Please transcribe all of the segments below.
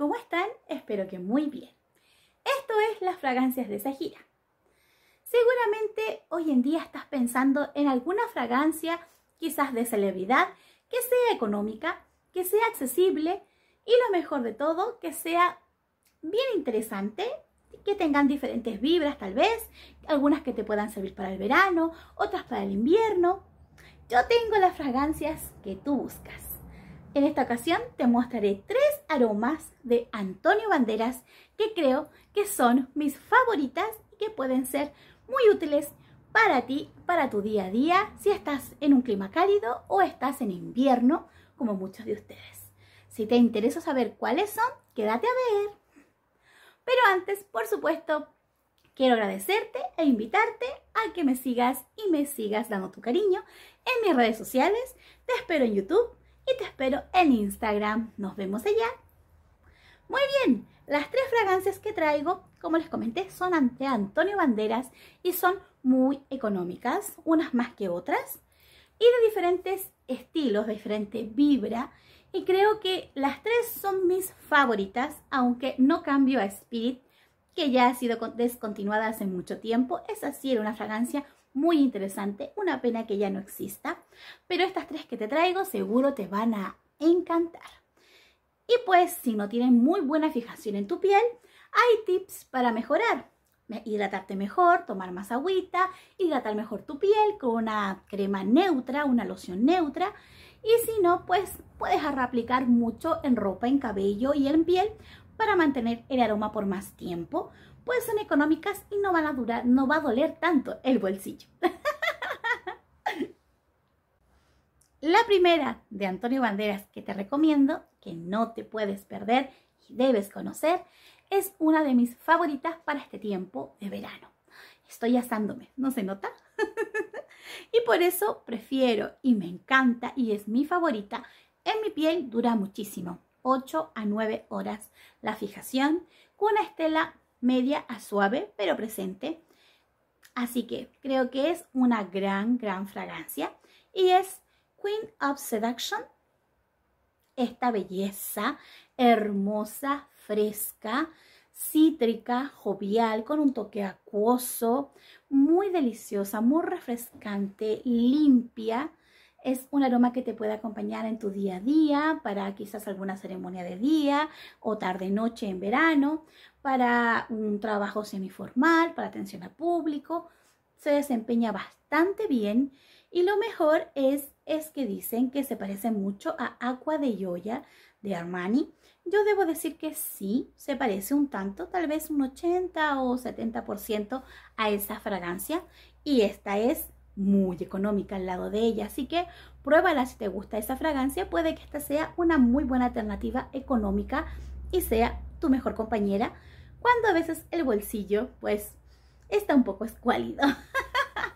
¿cómo están? Espero que muy bien. Esto es las fragancias de gira Seguramente hoy en día estás pensando en alguna fragancia, quizás de celebridad, que sea económica, que sea accesible y lo mejor de todo, que sea bien interesante, que tengan diferentes vibras tal vez, algunas que te puedan servir para el verano, otras para el invierno. Yo tengo las fragancias que tú buscas. En esta ocasión te mostraré tres aromas de Antonio Banderas que creo que son mis favoritas y que pueden ser muy útiles para ti, para tu día a día, si estás en un clima cálido o estás en invierno, como muchos de ustedes. Si te interesa saber cuáles son, quédate a ver. Pero antes, por supuesto, quiero agradecerte e invitarte a que me sigas y me sigas dando tu cariño en mis redes sociales. Te espero en YouTube y te espero en Instagram. Nos vemos allá. Muy bien, las tres fragancias que traigo, como les comenté, son ante Antonio Banderas y son muy económicas, unas más que otras, y de diferentes estilos, de diferente vibra. Y creo que las tres son mis favoritas, aunque no cambio a Spirit, que ya ha sido descontinuada hace mucho tiempo. es así era una fragancia muy interesante, una pena que ya no exista, pero estas tres que te traigo seguro te van a encantar. Y pues si no tienen muy buena fijación en tu piel, hay tips para mejorar. Hidratarte mejor, tomar más agüita, hidratar mejor tu piel con una crema neutra, una loción neutra. Y si no, pues puedes reaplicar mucho en ropa, en cabello y en piel para mantener el aroma por más tiempo pues son económicas y no van a durar, no va a doler tanto el bolsillo. La primera de Antonio Banderas que te recomiendo, que no te puedes perder y debes conocer, es una de mis favoritas para este tiempo de verano. Estoy asándome, ¿no se nota? y por eso prefiero y me encanta y es mi favorita. En mi piel dura muchísimo, 8 a 9 horas. La fijación con una estela media a suave, pero presente. Así que creo que es una gran, gran fragancia. Y es Queen of Seduction. Esta belleza hermosa, fresca, cítrica, jovial, con un toque acuoso, muy deliciosa, muy refrescante, limpia, es un aroma que te puede acompañar en tu día a día, para quizás alguna ceremonia de día o tarde-noche en verano, para un trabajo semiformal, para atención al público. Se desempeña bastante bien y lo mejor es, es que dicen que se parece mucho a Aqua de Yoya de Armani. Yo debo decir que sí, se parece un tanto, tal vez un 80 o 70% a esa fragancia y esta es muy económica al lado de ella. Así que pruébala si te gusta esa fragancia. Puede que esta sea una muy buena alternativa económica y sea tu mejor compañera cuando a veces el bolsillo pues está un poco escuálido.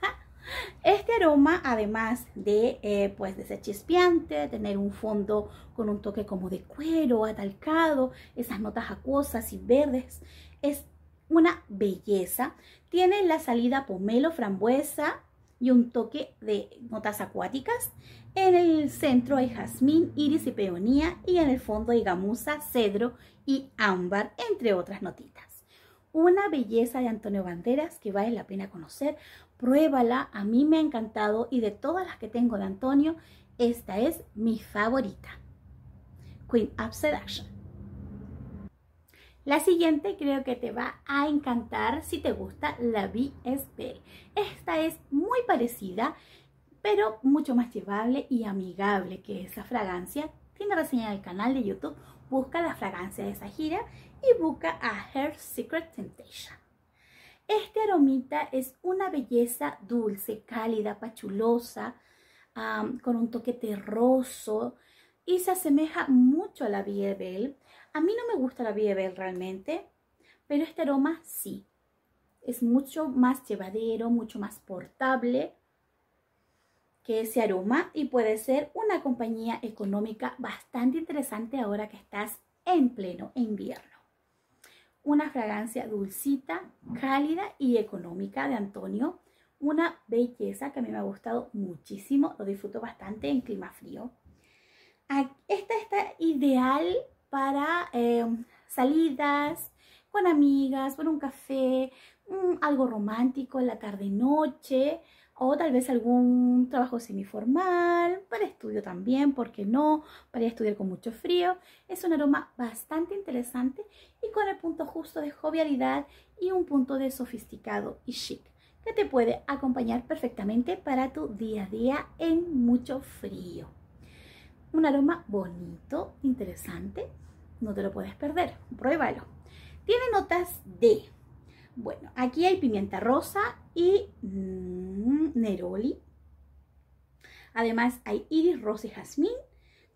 Este aroma, además de, eh, pues, de ser chispeante, tener un fondo con un toque como de cuero, atalcado, esas notas acuosas y verdes, es una belleza. Tiene la salida pomelo, frambuesa, y un toque de notas acuáticas. En el centro hay jazmín, iris y peonía y en el fondo hay gamuza, cedro y ámbar, entre otras notitas. Una belleza de Antonio Banderas que vale la pena conocer. Pruébala, a mí me ha encantado y de todas las que tengo de Antonio, esta es mi favorita. Queen of Seduction. La siguiente creo que te va a encantar si te gusta la BSB. Esta es muy parecida, pero mucho más llevable y amigable que esa fragancia. Tiene reseña en el canal de YouTube. Busca la fragancia de esa gira y busca a Her Secret Temptation. Este aromita es una belleza dulce, cálida, pachulosa, con un toque terroso y se asemeja mucho a la Bell. A mí no me gusta la B&B realmente, pero este aroma sí. Es mucho más llevadero, mucho más portable que ese aroma y puede ser una compañía económica bastante interesante ahora que estás en pleno invierno. Una fragancia dulcita, cálida y económica de Antonio. Una belleza que a mí me ha gustado muchísimo, lo disfruto bastante en clima frío. Esta está ideal para em, salidas con amigas, por un café, mm, algo romántico en la tarde-noche o tal vez algún trabajo semiformal, para estudio también, ¿por qué no? Para estudiar con mucho frío. Es un aroma bastante interesante y con el punto justo de jovialidad y un punto de sofisticado y chic que te puede acompañar perfectamente para tu día a día en mucho frío. Un aroma bonito, interesante, no te lo puedes perder, pruébalo. Tiene notas de, bueno, aquí hay pimienta rosa y mm, neroli. Además hay iris, rosa y jazmín,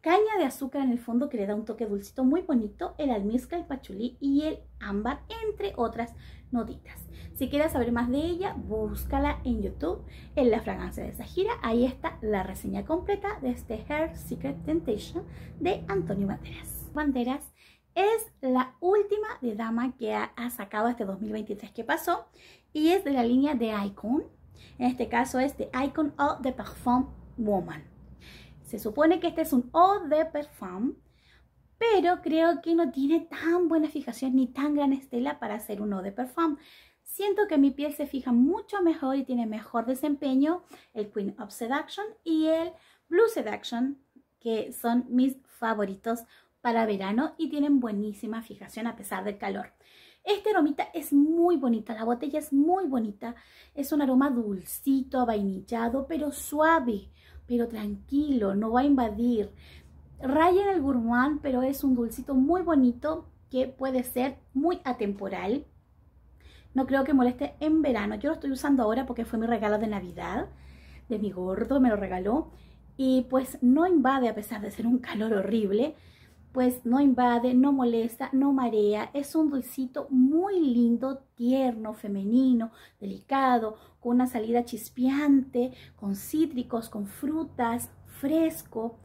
caña de azúcar en el fondo que le da un toque dulcito muy bonito, el almizca, el pachulí y el ámbar, entre otras notitas. Si quieres saber más de ella, búscala en YouTube, en La Fragancia de Sajira. Ahí está la reseña completa de este Hair Secret Temptation de Antonio Banderas. Banderas es la última de dama que ha, sacado este 2023 que pasó y es de la línea de Icon. En este caso es de Icon Eau de Parfum Woman. Se supone que este es un Eau de Parfum, pero creo que no tiene tan buena fijación ni tan gran estela para ser un Eau de Parfum. Siento que mi piel se fija mucho mejor y tiene mejor desempeño el Queen of Seduction y el Blue Seduction, que son mis favoritos para verano y tienen buenísima fijación a pesar del calor. Este aromita es muy bonita, la botella es muy bonita. Es un aroma dulcito, vainillado pero suave, pero tranquilo, no va a invadir. Raya en el gourmand, pero es un dulcito muy bonito que puede ser muy atemporal. No creo que moleste en verano. Yo lo estoy usando ahora porque fue mi regalo de Navidad, de mi gordo, me lo regaló. Y pues no invade a pesar de ser un calor horrible pues no invade, no molesta, no marea. Es un dulcito muy lindo, tierno, femenino, delicado, con una salida chispeante, con cítricos, con frutas, fresco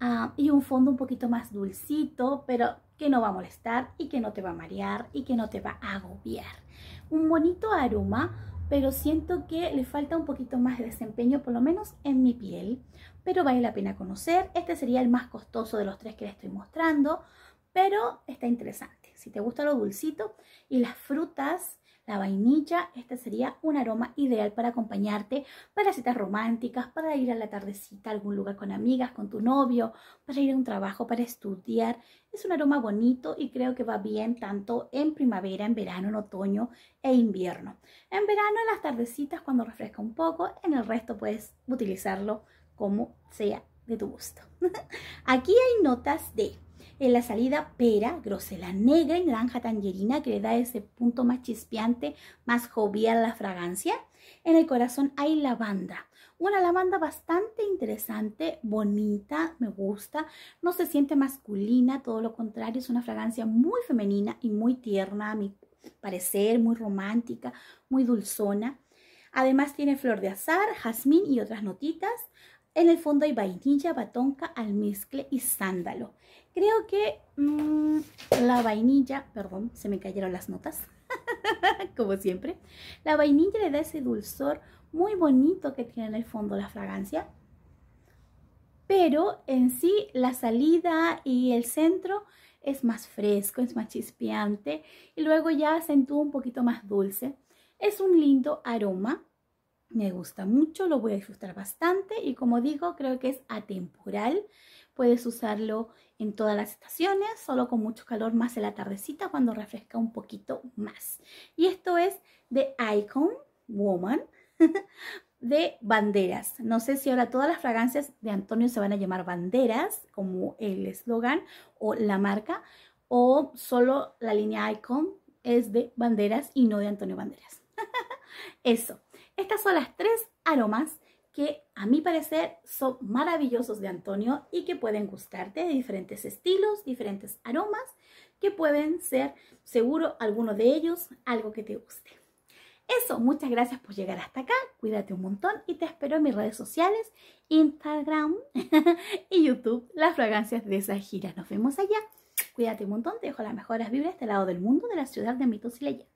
ah, y un fondo un poquito más dulcito, pero que no va a molestar y que no te va a marear y que no te va a agobiar. Un bonito aroma, pero siento que le falta un poquito más de desempeño, por lo menos en mi piel, pero vale la pena conocer. Este sería el más costoso de los tres que les estoy mostrando, pero está interesante. Si te gusta lo dulcito y las frutas, la vainilla, este sería un aroma ideal para acompañarte para citas románticas, para ir a la tardecita a algún lugar con amigas, con tu novio, para ir a un trabajo, para estudiar. Es un aroma bonito y creo que va bien tanto en primavera, en verano, en otoño e invierno. En verano, en las tardecitas, cuando refresca un poco, en el resto puedes utilizarlo como sea de tu gusto. Aquí hay notas de en la salida pera, grosela negra y naranja tangerina que le da ese punto más chispeante, más jovial a la fragancia. En el corazón hay lavanda, una lavanda bastante interesante, bonita, me gusta, no se siente masculina, todo lo contrario, es una fragancia muy femenina y muy tierna a mi parecer, muy romántica, muy dulzona. Además tiene flor de azar, jazmín y otras notitas. En el fondo hay vainilla, batonca, almizcle y sándalo. Creo que mm, la vainilla, perdón, se me cayeron las notas, como siempre. La vainilla le da ese dulzor muy bonito que tiene en el fondo la fragancia. Pero en sí la salida y el centro es más fresco, es más chispeante y luego ya acentúa un poquito más dulce. Es un lindo aroma me gusta mucho, lo voy a disfrutar bastante y como digo, creo que es atemporal. Puedes usarlo en todas las estaciones, solo con mucho calor más en la tardecita cuando refresca un poquito más. Y esto es de Icon Woman de banderas. No sé si ahora todas las fragancias de Antonio se van a llamar banderas, como el eslogan o la marca, o solo la línea Icon es de banderas y no de Antonio Banderas. Eso. Estas son las tres aromas que a mi parecer son maravillosos de Antonio y que pueden gustarte de diferentes estilos, diferentes aromas, que pueden ser seguro alguno de ellos algo que te guste. Eso, muchas gracias por llegar hasta acá, cuídate un montón y te espero en mis redes sociales, Instagram y YouTube, las fragancias de esa gira. Nos vemos allá, cuídate un montón, te dejo las mejores vibras de este lado del mundo, de la ciudad de mitos y leyendas.